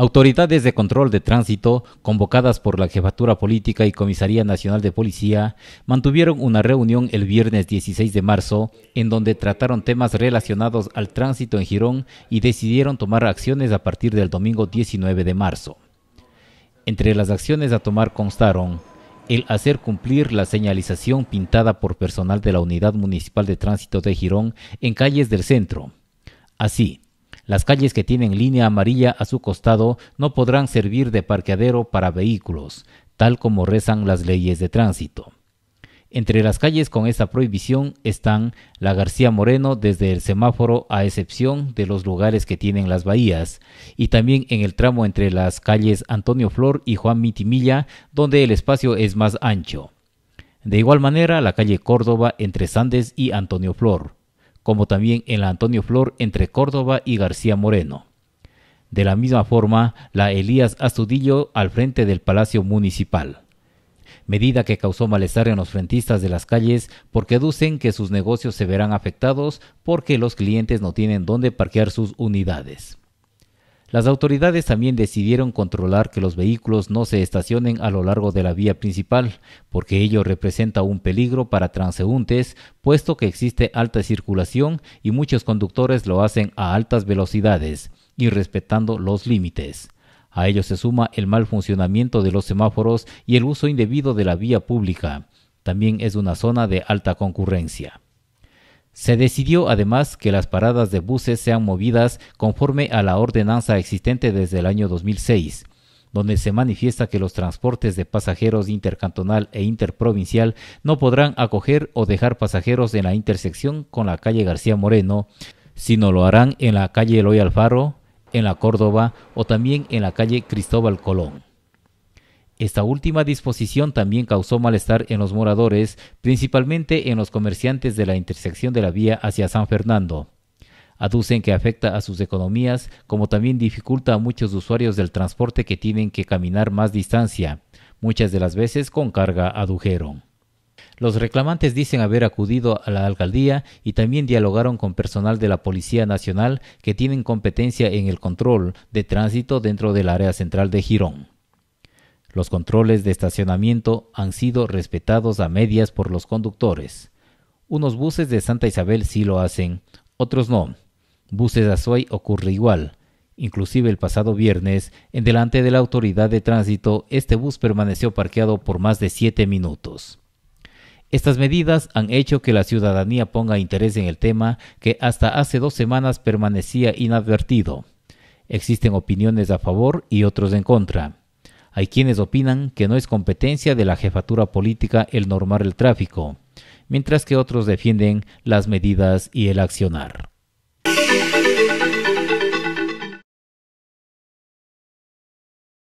Autoridades de control de tránsito, convocadas por la Jefatura Política y Comisaría Nacional de Policía, mantuvieron una reunión el viernes 16 de marzo, en donde trataron temas relacionados al tránsito en Girón y decidieron tomar acciones a partir del domingo 19 de marzo. Entre las acciones a tomar constaron el hacer cumplir la señalización pintada por personal de la Unidad Municipal de Tránsito de Girón en calles del centro. Así, las calles que tienen línea amarilla a su costado no podrán servir de parqueadero para vehículos, tal como rezan las leyes de tránsito. Entre las calles con esta prohibición están la García Moreno desde el semáforo a excepción de los lugares que tienen las bahías y también en el tramo entre las calles Antonio Flor y Juan Mitimilla donde el espacio es más ancho. De igual manera la calle Córdoba entre Sandes y Antonio Flor como también en la Antonio Flor entre Córdoba y García Moreno. De la misma forma, la Elías Astudillo al frente del Palacio Municipal. Medida que causó malestar en los frentistas de las calles porque dicen que sus negocios se verán afectados porque los clientes no tienen dónde parquear sus unidades. Las autoridades también decidieron controlar que los vehículos no se estacionen a lo largo de la vía principal, porque ello representa un peligro para transeúntes, puesto que existe alta circulación y muchos conductores lo hacen a altas velocidades y respetando los límites. A ello se suma el mal funcionamiento de los semáforos y el uso indebido de la vía pública. También es una zona de alta concurrencia. Se decidió además que las paradas de buses sean movidas conforme a la ordenanza existente desde el año 2006, donde se manifiesta que los transportes de pasajeros intercantonal e interprovincial no podrán acoger o dejar pasajeros en la intersección con la calle García Moreno, sino lo harán en la calle Eloy Alfaro, en la Córdoba o también en la calle Cristóbal Colón. Esta última disposición también causó malestar en los moradores, principalmente en los comerciantes de la intersección de la vía hacia San Fernando. Aducen que afecta a sus economías, como también dificulta a muchos usuarios del transporte que tienen que caminar más distancia, muchas de las veces con carga adujeron. Los reclamantes dicen haber acudido a la alcaldía y también dialogaron con personal de la Policía Nacional que tienen competencia en el control de tránsito dentro del área central de Girón. Los controles de estacionamiento han sido respetados a medias por los conductores. Unos buses de Santa Isabel sí lo hacen, otros no. Buses de Azuay ocurre igual. Inclusive el pasado viernes, en delante de la autoridad de tránsito, este bus permaneció parqueado por más de siete minutos. Estas medidas han hecho que la ciudadanía ponga interés en el tema que hasta hace dos semanas permanecía inadvertido. Existen opiniones a favor y otros en contra. Hay quienes opinan que no es competencia de la jefatura política el normar el tráfico, mientras que otros defienden las medidas y el accionar.